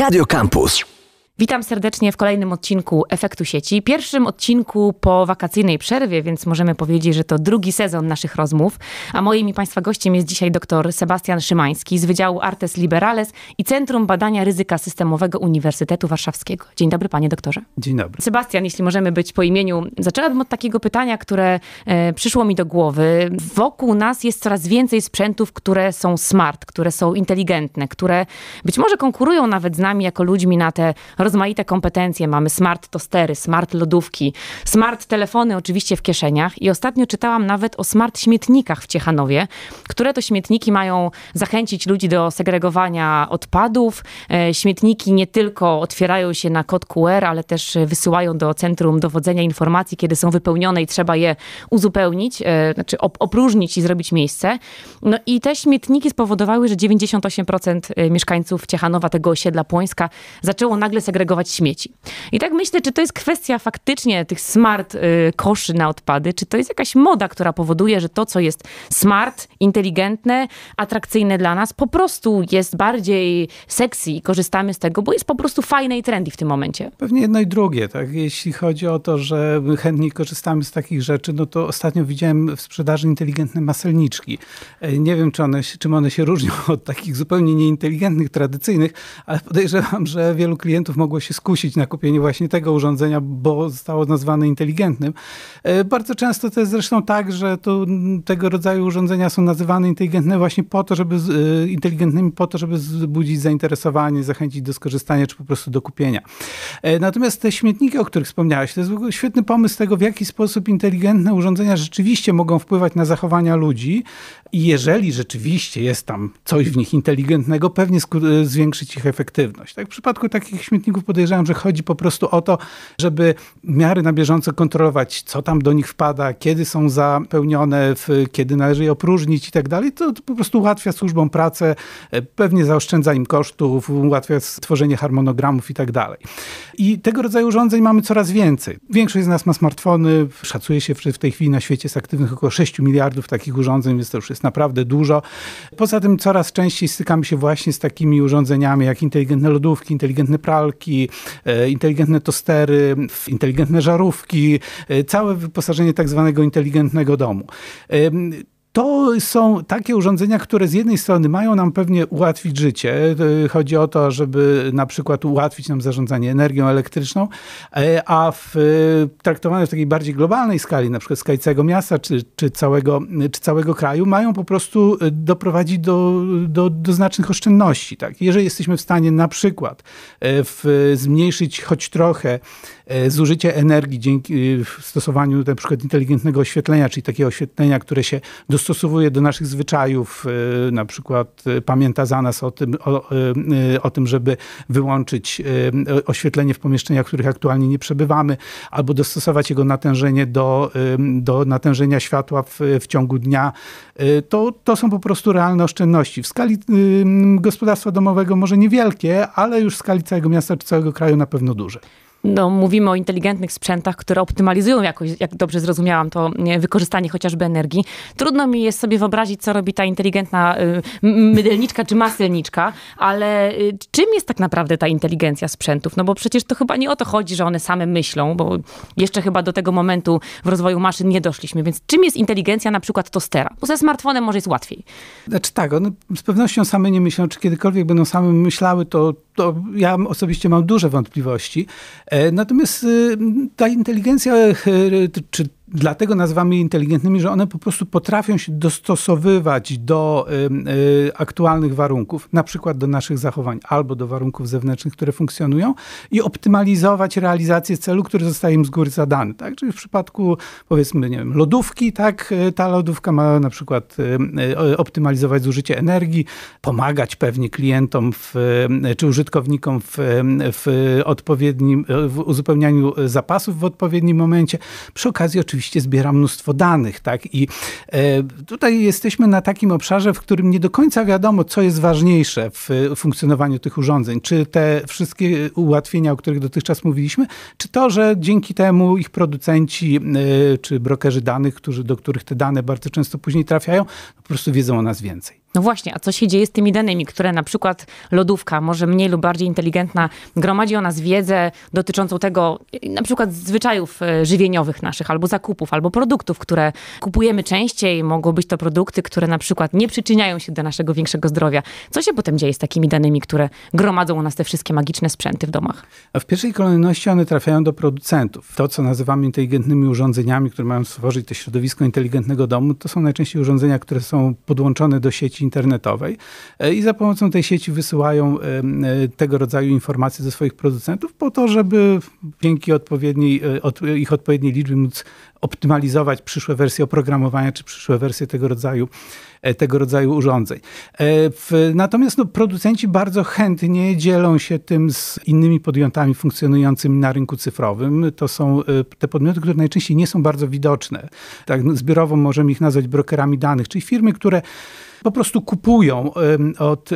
Radio Campus. Witam serdecznie w kolejnym odcinku Efektu Sieci. Pierwszym odcinku po wakacyjnej przerwie, więc możemy powiedzieć, że to drugi sezon naszych rozmów. A moim i Państwa gościem jest dzisiaj dr Sebastian Szymański z Wydziału Artes Liberales i Centrum Badania Ryzyka Systemowego Uniwersytetu Warszawskiego. Dzień dobry, panie doktorze. Dzień dobry. Sebastian, jeśli możemy być po imieniu, zaczęłabym od takiego pytania, które e, przyszło mi do głowy. Wokół nas jest coraz więcej sprzętów, które są smart, które są inteligentne, które być może konkurują nawet z nami jako ludźmi na te rozwiązania rozmaite kompetencje. Mamy smart tostery, smart lodówki, smart telefony oczywiście w kieszeniach i ostatnio czytałam nawet o smart śmietnikach w Ciechanowie, które to śmietniki mają zachęcić ludzi do segregowania odpadów. E, śmietniki nie tylko otwierają się na kod QR, ale też wysyłają do Centrum Dowodzenia Informacji, kiedy są wypełnione i trzeba je uzupełnić, e, znaczy opróżnić i zrobić miejsce. No i te śmietniki spowodowały, że 98% e, mieszkańców Ciechanowa, tego osiedla Płońska, zaczęło nagle segregować segregować śmieci. I tak myślę, czy to jest kwestia faktycznie tych smart y, koszy na odpady, czy to jest jakaś moda, która powoduje, że to, co jest smart, inteligentne, atrakcyjne dla nas, po prostu jest bardziej sexy i korzystamy z tego, bo jest po prostu fajne i trendy w tym momencie. Pewnie jedno i drugie, tak? Jeśli chodzi o to, że chętniej korzystamy z takich rzeczy, no to ostatnio widziałem w sprzedaży inteligentne maselniczki. E, nie wiem, czy one, czym one się różnią od takich zupełnie nieinteligentnych, tradycyjnych, ale podejrzewam, że wielu klientów mogą mogło się skusić na kupienie właśnie tego urządzenia, bo zostało nazwane inteligentnym. E, bardzo często to jest zresztą tak, że to, tego rodzaju urządzenia są nazywane inteligentne właśnie po to, żeby e, inteligentnymi po to, żeby zbudzić zainteresowanie, zachęcić do skorzystania czy po prostu do kupienia. E, natomiast te śmietniki, o których wspomniałeś, to jest świetny pomysł tego, w jaki sposób inteligentne urządzenia rzeczywiście mogą wpływać na zachowania ludzi i jeżeli rzeczywiście jest tam coś w nich inteligentnego, pewnie zwiększyć ich efektywność. Tak, w przypadku takich śmietników uczestników podejrzewam, że chodzi po prostu o to, żeby w miarę na bieżąco kontrolować, co tam do nich wpada, kiedy są zapełnione, kiedy należy je opróżnić i tak dalej. To po prostu ułatwia służbom pracę, e, pewnie zaoszczędza im kosztów, ułatwia stworzenie harmonogramów i tak dalej. I tego rodzaju urządzeń mamy coraz więcej. Większość z nas ma smartfony. Szacuje się, że w tej chwili na świecie jest aktywnych około 6 miliardów takich urządzeń, więc to już jest naprawdę dużo. Poza tym coraz częściej stykamy się właśnie z takimi urządzeniami jak inteligentne lodówki, inteligentne pralki, przetworki, e, inteligentne tostery, inteligentne żarówki, e, całe wyposażenie tak zwanego inteligentnego domu to są takie urządzenia, które z jednej strony mają nam pewnie ułatwić życie. E, chodzi o to, żeby na przykład ułatwić nam zarządzanie energią elektryczną, e, a w, e, traktowane w takiej bardziej globalnej skali, na przykład skali całego miasta czy, czy, całego, czy całego kraju, mają po prostu doprowadzić do, do, do znacznych oszczędności. Tak? Jeżeli jesteśmy w stanie na przykład w, zmniejszyć choć trochę zużycie energii dzięki stosowaniu na przykład inteligentnego oświetlenia, czyli takiego oświetlenia, które się do dostosowuje do naszych zwyczajów, y, na przykład y, pamięta za nas o tym, o, y, o tym, żeby wyłączyć oświetlenie w pomieszczeniach, w których aktualnie nie przebywamy, albo dostosować jego natężenie do, do natężenia światła w, w ciągu dnia. To, to są po prostu realne oszczędności. W skali gospodarstwa domowego może niewielkie, ale już w skali całego miasta czy całego kraju na pewno duże no, mówimy o inteligentnych sprzętach, które optymalizują jakoś, jak dobrze zrozumiałam, to wykorzystanie chociażby energii. Trudno mi jest sobie wyobrazić, co robi ta inteligentna y, mydelniczka czy maselniczka, ale y, czym jest tak naprawdę ta inteligencja sprzętów? No bo przecież to chyba nie o to chodzi, że one same myślą, bo jeszcze chyba do tego momentu w rozwoju maszyn nie doszliśmy. Więc czym jest inteligencja na przykład tostera? Bo ze smartfonem może jest łatwiej. Znaczy tak, one z pewnością same nie myślą, czy kiedykolwiek będą same myślały, to to ja osobiście mam duże wątpliwości. E, natomiast y, ta inteligencja, e, czy dlatego nazywamy je inteligentnymi, że one po prostu potrafią się dostosowywać do y, aktualnych warunków, na przykład do naszych zachowań albo do warunków zewnętrznych, które funkcjonują i optymalizować realizację celu, który zostaje im z góry zadany. Tak? Czyli w przypadku powiedzmy nie wiem, lodówki, tak, y, ta lodówka ma na przykład y, y optymalizować zużycie energii, pomagać pewnie klientom w, y, czy użytkownikom w, w odpowiednim, w uzupełnianiu zapasów w odpowiednim momencie. Przy okazji oczywiście oczywiście zbiera mnóstwo danych, tak? I e, tutaj jesteśmy na takim obszarze, w którym nie do końca wiadomo, co jest ważniejsze w funkcjonowaniu tych urządzeń. Czy te wszystkie ułatwienia, o których dotychczas mówiliśmy, czy to, że dzięki temu ich producenci e, czy brokerzy danych, którzy, do których te dane bardzo często później trafiają, po prostu wiedzą o nas więcej. No właśnie, a co się dzieje z tymi danymi, które na przykład lodówka, może mniej lub bardziej inteligentna, gromadzi o nas wiedzę dotyczącą tego, na przykład zwyczajów e, żywieniowych naszych, albo zakupów, albo produktów, które kupujemy częściej. Mogą być to produkty, które na przykład nie przyczyniają się do naszego większego zdrowia. Co się potem dzieje z takimi danymi, które gromadzą u nas te wszystkie magiczne sprzęty w domach? A w pierwszej kolejności one trafiają do producentów. To, co nazywamy inteligentnymi urządzeniami, które mają stworzyć to środowisko inteligentnego domu, to są najczęściej urządzenia, które są podłączone do sieci sieci internetowej e, i za pomocą tej sieci wysyłają e, e, tego rodzaju informacje do swoich producentów po to, żeby dzięki odpowiedniej, ich odpowiedniej liczby móc optymalizować przyszłe wersje oprogramowania czy przyszłe wersje tego rodzaju E, tego rodzaju urządzeń. E, natomiast no, producenci bardzo chętnie dzielą się tym z innymi podmiotami funkcjonującymi na rynku cyfrowym. To są e, te podmioty, które najczęściej nie są bardzo widoczne. Tak no, zbiorowo możemy ich nazwać brokerami danych, czyli firmy, które po prostu kupują od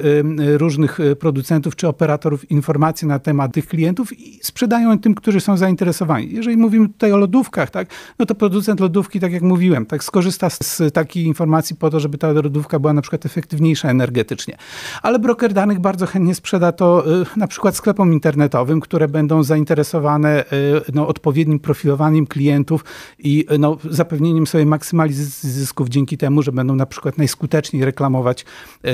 różnych producentów czy operatorów informacje na temat tych klientów i sprzedają tym, którzy są zainteresowani. Jeżeli mówimy tutaj o lodówkach, tak, no to producent lodówki, tak jak mówiłem, tak skorzysta z takiej informacji po to, żeby ta lodówka była na przykład efektywniejsza energetycznie. Ale broker danych bardzo chętnie sprzeda to y, na przykład sklepom internetowym, które będą zainteresowane y, no, odpowiednim profilowaniem klientów i y, no, zapewnieniem sobie maksymalizacji zysków dzięki temu, że będą na przykład najskuteczniej reklamować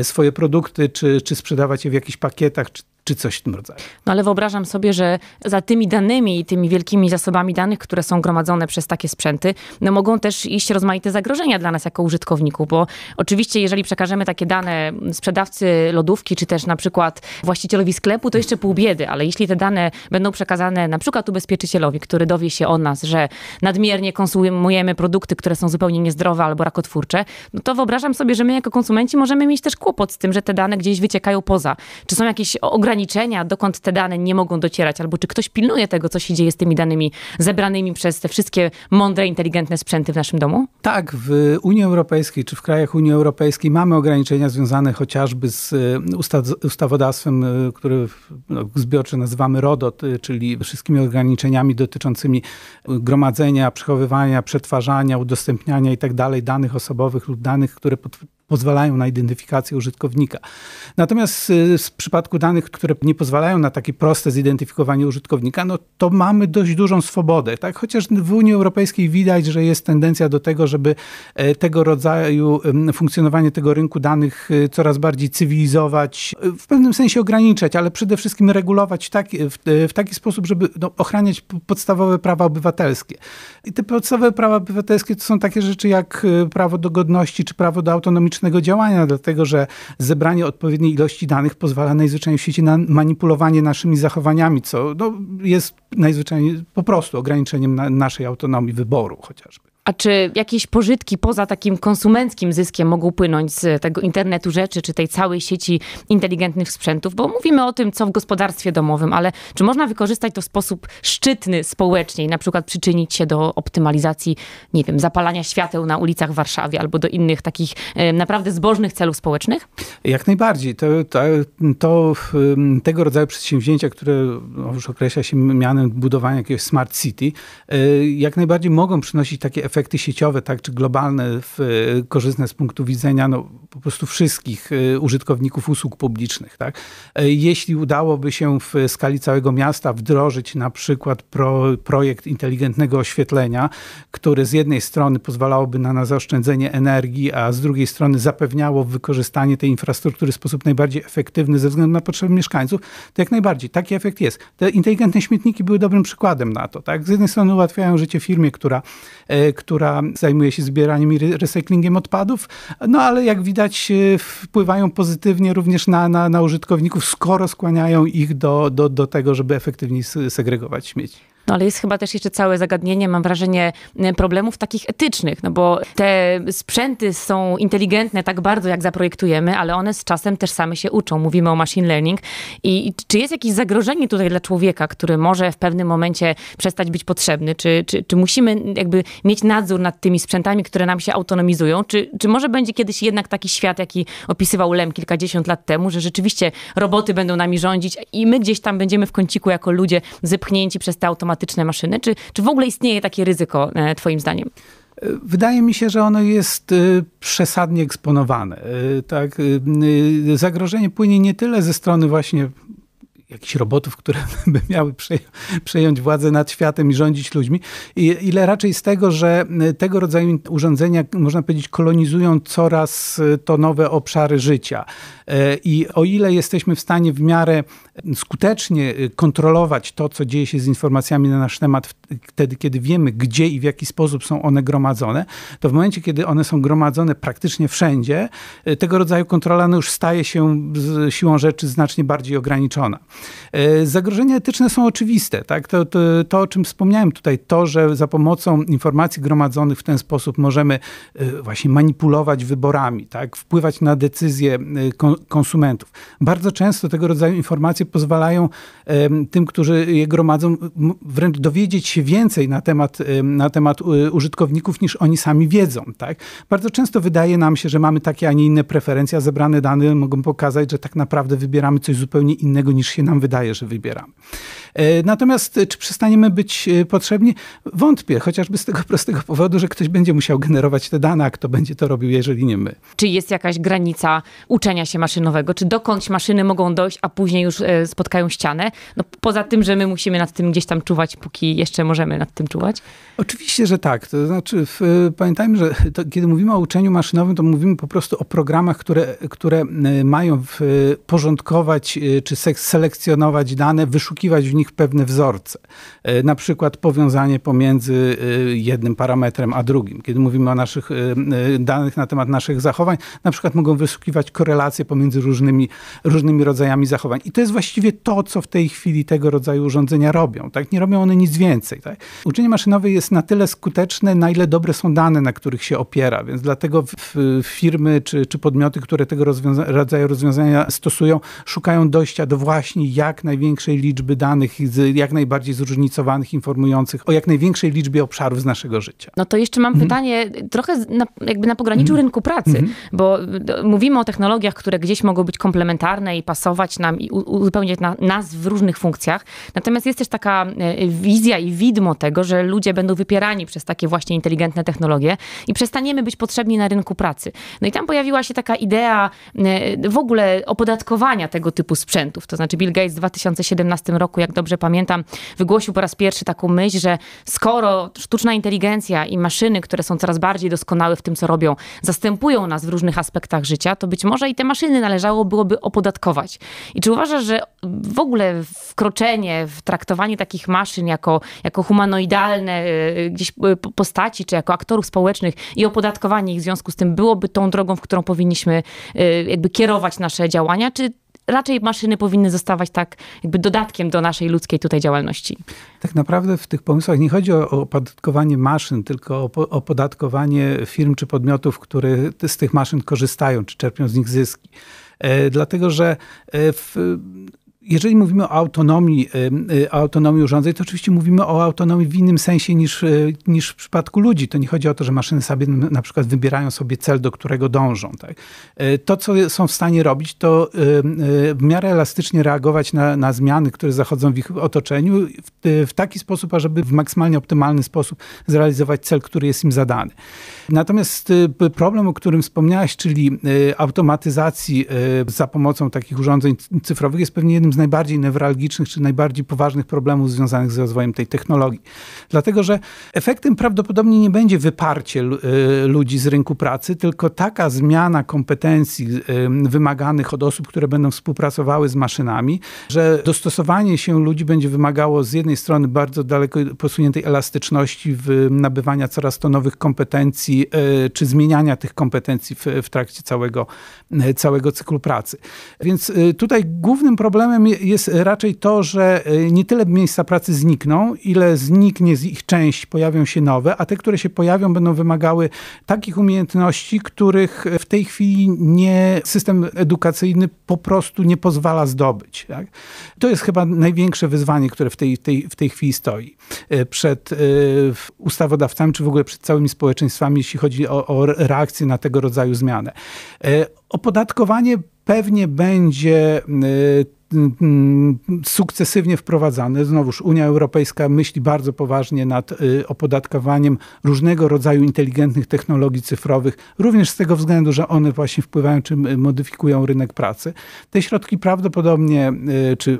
swoje produkty, czy, czy sprzedawać je w jakichś pakietach, czy czy coś w tym rodzaju. No ale wyobrażam sobie, że za tymi danymi i tymi wielkimi zasobami danych, które są gromadzone przez takie sprzęty, no mogą też iść rozmaite zagrożenia dla nas jako użytkowników, bo oczywiście jeżeli przekażemy takie dane sprzedawcy lodówki, czy też na przykład właścicielowi sklepu, to jeszcze pół biedy, ale jeśli te dane będą przekazane na przykład ubezpieczycielowi, który dowie się o nas, że nadmiernie konsumujemy produkty, które są zupełnie niezdrowe albo rakotwórcze, no to wyobrażam sobie, że my jako konsumenci możemy mieć też kłopot z tym, że te dane gdzieś wyciekają poza. Czy są jakieś ograniczenia ograniczenia, dokąd te dane nie mogą docierać, albo czy ktoś pilnuje tego, co się dzieje z tymi danymi zebranymi przez te wszystkie mądre, inteligentne sprzęty w naszym domu? Tak, w Unii Europejskiej czy w krajach Unii Europejskiej mamy ograniczenia związane chociażby z e, ustawodawstwem, e, który no, zbiorcze nazywamy RODOT, e, czyli wszystkimi ograniczeniami dotyczącymi gromadzenia, przechowywania, przetwarzania, udostępniania itd. Tak danych osobowych lub danych, które pozwalają na identyfikację użytkownika. Natomiast w y, przypadku danych, które nie pozwalają na takie proste zidentyfikowanie użytkownika, no to mamy dość dużą swobodę. Tak? Chociaż w Unii Europejskiej widać, że jest tendencja do tego, żeby e, tego rodzaju funkcjonowanie tego rynku danych e, coraz bardziej cywilizować, e, w pewnym sensie ograniczać, ale przede wszystkim regulować tak, w, w, taki sposób, żeby no, ochraniać podstawowe prawa obywatelskie. I te podstawowe prawa obywatelskie to są takie rzeczy jak prawo do godności czy prawo do autonomiczności działania, dlatego że zebranie odpowiedniej ilości danych pozwala najzwyczajniej w sieci na manipulowanie naszymi zachowaniami, co no, jest najzwyczajniej po prostu ograniczeniem na naszej autonomii wyboru chociażby. A czy jakieś pożytki poza takim konsumenckim zyskiem mogą płynąć z tego internetu rzeczy, czy tej całej sieci inteligentnych sprzętów? Bo mówimy o tym, co w gospodarstwie domowym, ale czy można wykorzystać to w sposób szczytny społecznie i na przykład przyczynić się do optymalizacji, nie wiem, zapalania świateł na ulicach w Warszawie albo do innych takich e, naprawdę zbożnych celów społecznych? Jak najbardziej. To, to, to tego rodzaju przedsięwzięcia, które no, już określa się mianem budowania jakiegoś smart city, y, jak najbardziej mogą przynosić takie efekty efekty sieciowe, tak, czy globalne, w, y, korzystne z punktu widzenia no, po prostu wszystkich y, użytkowników usług publicznych. Tak. E, jeśli udałoby się w skali całego miasta wdrożyć na przykład pro, projekt inteligentnego oświetlenia, który z jednej strony pozwalałoby na, na zaoszczędzenie energii, a z drugiej strony zapewniało wykorzystanie tej infrastruktury w sposób najbardziej efektywny ze względu na potrzeby mieszkańców, to jak najbardziej taki efekt jest. Te inteligentne śmietniki były dobrym przykładem na to. Tak? Z jednej strony ułatwiają życie firmie, która, e, która zajmuje się zbieraniem i recyklingiem odpadów, no ale jak widać y, wpływają pozytywnie również na, na, na użytkowników, skoro skłaniają ich do, do, do tego, żeby efektywniej segregować śmieci. No ale jest chyba też jeszcze całe zagadnienie, mam wrażenie, problemów takich etycznych, no bo te sprzęty są inteligentne tak bardzo, jak zaprojektujemy, ale one z czasem też same się uczą. Mówimy o machine learning. I czy jest jakieś zagrożenie tutaj dla człowieka, który może w pewnym momencie przestać być potrzebny? Czy, czy, czy musimy jakby mieć nadzór nad tymi sprzętami, które nam się autonomizują? Czy, czy może będzie kiedyś jednak taki świat, jaki opisywał Lem kilkadziesiąt lat temu, że rzeczywiście roboty będą nami rządzić i my gdzieś tam będziemy w kąciku jako ludzie zepchnięci przez te automaty automatyczne maszyny? Czy, czy w ogóle istnieje takie ryzyko, e, Twoim zdaniem? Wydaje mi się, że ono jest e, przesadnie eksponowane. E, tak? Zagrożenie płynie nie tyle ze strony właśnie jakichś robotów, które by miały przejąć władzę nad światem i rządzić ludźmi, I, ile raczej z tego, że y, tego rodzaju urządzenia, można powiedzieć, kolonizują coraz y, to nowe obszary życia. Y, I o ile jesteśmy w stanie w miarę skutecznie kontrolować to, co dzieje się z informacjami na nasz temat, wtedy, kiedy wiemy, gdzie i w jaki sposób są one gromadzone, to w momencie, kiedy one są gromadzone praktycznie wszędzie, tego rodzaju kontrola no, już staje się siłą rzeczy znacznie bardziej ograniczona. E, zagrożenia etyczne są oczywiste. Tak? To, to, to, o czym wspomniałem tutaj, to, że za pomocą informacji gromadzonych w ten sposób możemy e, właśnie manipulować wyborami, tak? wpływać na decyzje e, konsumentów. Bardzo często tego rodzaju informacje pozwalają tym, którzy je gromadzą, wręcz dowiedzieć się więcej na temat, na temat użytkowników niż oni sami wiedzą. Tak? Bardzo często wydaje nam się, że mamy takie, a nie inne preferencje, a zebrane dane mogą pokazać, że tak naprawdę wybieramy coś zupełnie innego niż się nam wydaje, że wybieramy. E, natomiast e, czy przestaniemy być e, potrzebni? Wątpię, chociażby z tego prostego powodu, że ktoś będzie musiał generować te dane, a kto będzie to robił, jeżeli nie my. Czy jest jakaś granica uczenia się maszynowego? Czy dokądś maszyny mogą dojść, a później już spotkają ścianę? No, poza tym, że my musimy nad tym gdzieś tam czuwać, póki jeszcze możemy nad tym czuwać? Oczywiście, że tak. To znaczy, w, pamiętajmy, że to, kiedy mówimy o uczeniu maszynowym, to mówimy po prostu o programach, które, które mają w, porządkować czy selekcjonować dane, wyszukiwać w nich nich pewne wzorce. E, na przykład powiązanie pomiędzy e, jednym parametrem a drugim. Kiedy mówimy o naszych e, danych na temat naszych zachowań, na przykład mogą wyszukiwać korelacje pomiędzy różnymi, różnymi rodzajami zachowań. I to jest właściwie to, co w tej chwili tego rodzaju urządzenia robią. Tak? Nie robią one nic więcej. Tak? Uczenie maszynowe jest na tyle skuteczne, na ile dobre są dane, na których się opiera. Więc dlatego firmy czy, czy podmioty, które tego rozwiąza rodzaju rozwiązania stosują, szukają dojścia do właśnie jak największej liczby danych, różnych, jak najbardziej zróżnicowanych, informujących o jak największej liczbie obszarów z naszego życia. No to jeszcze mam mhm. pytanie trochę na, jakby na pograniczu mhm. rynku pracy, mhm. bo mówimy o technologiach, które gdzieś mogą być komplementarne i pasować nam i uzupełniać na, nas w różnych funkcjach. Natomiast jest też taka e, wizja i widmo tego, że ludzie będą wypierani przez takie właśnie inteligentne technologie i przestaniemy być potrzebni na rynku pracy. No i tam pojawiła się taka idea e, w ogóle opodatkowania tego typu sprzętów. To znaczy Bill Gates w 2017 roku, jak do dobrze pamiętam, wygłosił po raz pierwszy taką myśl, że skoro sztuczna inteligencja i maszyny, które są coraz bardziej doskonałe w tym, co robią, zastępują nas w różnych aspektach życia, to być może i te maszyny należało byłoby opodatkować. I czy uważasz, że w ogóle wkroczenie w traktowanie takich maszyn jako, jako humanoidalne y, y, gdzieś y, postaci, czy jako aktorów społecznych i opodatkowanie ich w związku z tym byłoby tą drogą, w którą powinniśmy jakby kierować nasze działania, czy raczej maszyny powinny zostawać tak jakby dodatkiem do naszej ludzkiej tutaj działalności. Tak naprawdę w tych pomysłach nie chodzi o opodatkowanie maszyn, tylko o opodatkowanie firm czy podmiotów, które z tych maszyn korzystają, czy czerpią z nich zyski e, dlatego że e, w, jeżeli mówimy o autonomii, o y, autonomii urządzeń, to oczywiście mówimy o autonomii w innym sensie niż, y, niż w przypadku ludzi. To nie chodzi o to, że maszyny sobie na przykład wybierają sobie cel, do którego dążą. Tak? E, to, co są w stanie robić, to e, w miarę elastycznie reagować na, na zmiany, które zachodzą w ich otoczeniu w, e, w taki sposób, ażeby w maksymalnie optymalny sposób zrealizować cel, który jest im zadany. Natomiast problem, o którym wspomniałaś, czyli automatyzacji za pomocą takich urządzeń cyfrowych jest pewnie jednym jednym z najbardziej newralgicznych czy najbardziej poważnych problemów związanych z rozwojem tej technologii. Dlatego, że efektem prawdopodobnie nie będzie wyparcie y, ludzi z rynku pracy, tylko taka zmiana kompetencji y, wymaganych od osób, które będą współpracowały z maszynami, że dostosowanie się ludzi będzie wymagało z jednej strony bardzo daleko posuniętej elastyczności w nabywania coraz to nowych kompetencji, y, czy zmieniania tych kompetencji w, w trakcie całego, całego cyklu pracy. Więc tutaj głównym problemem problemem jest raczej to, że e, nie tyle miejsca pracy znikną, ile zniknie z ich część, pojawią się nowe, a te, które się pojawią, będą wymagały takich umiejętności, których e, w tej chwili nie, system edukacyjny po prostu nie pozwala zdobyć. Tak? To jest chyba największe wyzwanie, które w tej, tej, w tej chwili stoi e, przed ustawodawcami, czy w ogóle przed całymi społeczeństwami, jeśli chodzi o, o reakcję na tego rodzaju zmianę. Opodatkowanie pewnie będzie sukcesywnie wprowadzane. Znowuż Unia Europejska myśli bardzo poważnie nad y, opodatkowaniem różnego rodzaju inteligentnych technologii cyfrowych, również z tego względu, że one właśnie wpływają czy y, modyfikują rynek pracy. Te środki prawdopodobnie, y, czy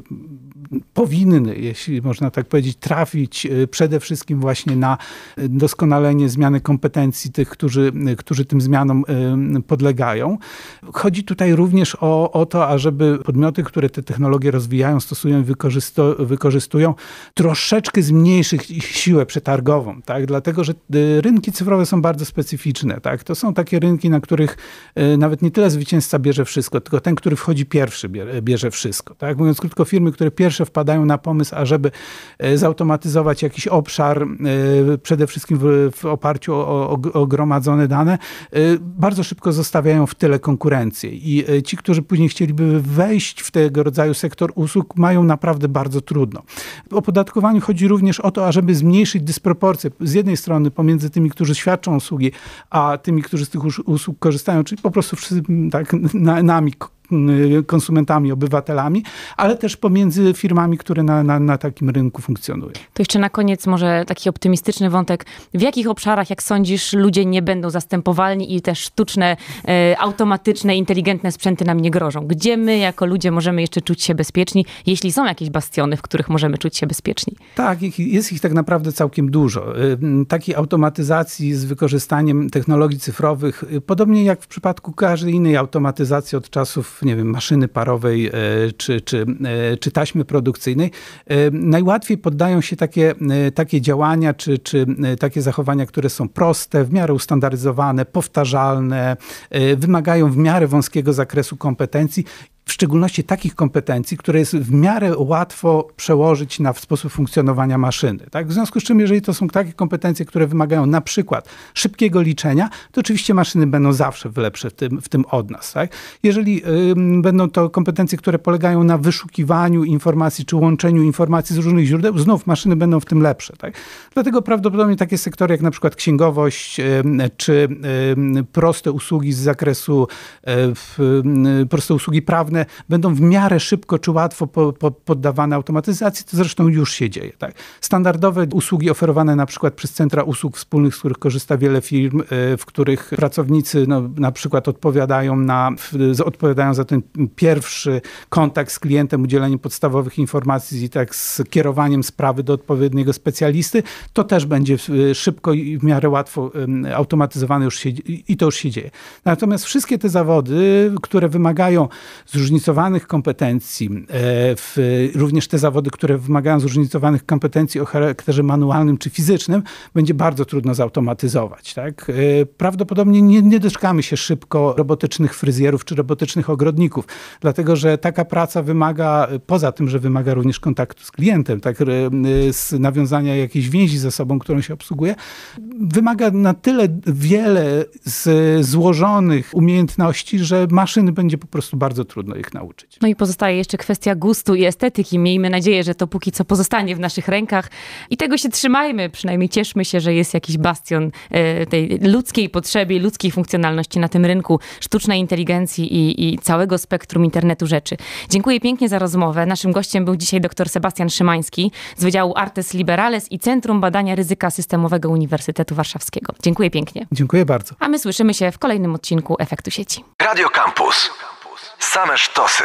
powinny, jeśli można tak powiedzieć, trafić e, przede wszystkim właśnie na e, doskonalenie zmiany kompetencji tych, którzy, e, którzy tym zmianom podlegają. Chodzi tutaj również o, o to, ażeby podmioty, które te technologie rozwijają, stosują i wykorzystują, troszeczkę zmniejszyć ich siłę przetargową, tak? dlatego że rynki cyfrowe są bardzo specyficzne. Tak? To są takie rynki, na których nawet nie tyle zwycięzca bierze wszystko, tylko ten, który wchodzi pierwszy, bierze wszystko. Tak? Mówiąc krótko, firmy, które pierwsze wpadają na pomysł, ażeby e, zautomatyzować jakiś obszar, e, przede wszystkim w, w oparciu o, o, o, gromadzone dane, e, bardzo szybko zostawiają w tyle konkurencję. I ci, którzy później chcieliby wejść w tego rodzaju sektor usług, mają naprawdę bardzo trudno. W opodatkowaniu chodzi również o to, ażeby zmniejszyć dysproporcje z jednej strony pomiędzy tymi, którzy świadczą usługi, a tymi, którzy z tych usług korzystają, czyli po prostu wszyscy, tak, na, nami Mm, y, konsumentami, obywatelami, ale też pomiędzy firmami, które na, na, na takim rynku funkcjonują. To jeszcze na koniec może taki optymistyczny wątek. W jakich obszarach, jak sądzisz, ludzie nie będą zastępowalni i te sztuczne, e, automatyczne, inteligentne sprzęty nam nie grożą? Gdzie my jako ludzie możemy jeszcze czuć się bezpieczni, jeśli są jakieś bastiony, w których możemy czuć się bezpieczni? Tak, jest ich tak naprawdę całkiem dużo. Y, takiej automatyzacji z wykorzystaniem technologii cyfrowych, y, podobnie jak w przypadku każdej innej automatyzacji od czasów nie wiem, maszyny parowej e, czy, czy, e, czy taśmy produkcyjnej, e, najłatwiej poddają się takie, takie działania czy, czy takie zachowania, które są proste, w miarę ustandaryzowane, powtarzalne, wymagają w miarę wąskiego zakresu kompetencji w szczególności takich kompetencji, które jest w miarę łatwo przełożyć na sposób funkcjonowania maszyny. Tak? W związku z czym, jeżeli to są takie kompetencje, które wymagają na przykład szybkiego liczenia, to oczywiście maszyny będą zawsze lepsze w tym, w tym od nas. Tak? Jeżeli y, będą to kompetencje, które polegają na wyszukiwaniu informacji czy łączeniu informacji z różnych źródeł, znów maszyny będą w tym lepsze. Tak? Dlatego prawdopodobnie takie sektory jak na przykład księgowość y, czy y, proste usługi z zakresu e, proste usługi prawne, one będą w miarę szybko czy łatwo po, po, poddawane automatyzacji, to zresztą już się dzieje. Tak. Standardowe usługi oferowane na przykład przez centra usług wspólnych, z których korzysta wiele firm, e, w których pracownicy no, na przykład odpowiadają, na, odpowiadają za ten pierwszy kontakt z klientem, udzielenie podstawowych informacji i tak z kierowaniem sprawy do odpowiedniego specjalisty, to też będzie szybko i w miarę łatwo automatyzowane już się, i to już się dzieje. Natomiast wszystkie te zawody, które wymagają zróżnicowanych kompetencji, e, w, również te zawody, które wymagają zróżnicowanych kompetencji o charakterze manualnym czy fizycznym, będzie bardzo trudno zautomatyzować. Tak? E, prawdopodobnie nie, nie doczekamy się szybko robotycznych fryzjerów czy robotycznych ogrodników, dlatego że taka praca wymaga, poza tym, że wymaga również kontaktu z klientem, tak, e, z nawiązania jakiejś więzi ze sobą, którą się obsługuje, wymaga na tyle wiele z złożonych umiejętności, że maszyny będzie po prostu bardzo trudno ich nauczyć. No i pozostaje jeszcze kwestia gustu i estetyki. Miejmy nadzieję, że to póki co pozostanie w naszych rękach i tego się trzymajmy. Przynajmniej cieszmy się, że jest jakiś bastion e, tej ludzkiej potrzeby, ludzkiej funkcjonalności na tym rynku sztucznej inteligencji i, i całego spektrum internetu rzeczy. Dziękuję pięknie za rozmowę. Naszym gościem był dzisiaj dr Sebastian Szymański z Wydziału Artes Liberales i Centrum Badania Ryzyka Systemowego Uniwersytetu Warszawskiego. Dziękuję pięknie. Dziękuję bardzo. A my słyszymy się w kolejnym odcinku Efektu Sieci. Radio Campus. Same sztosy.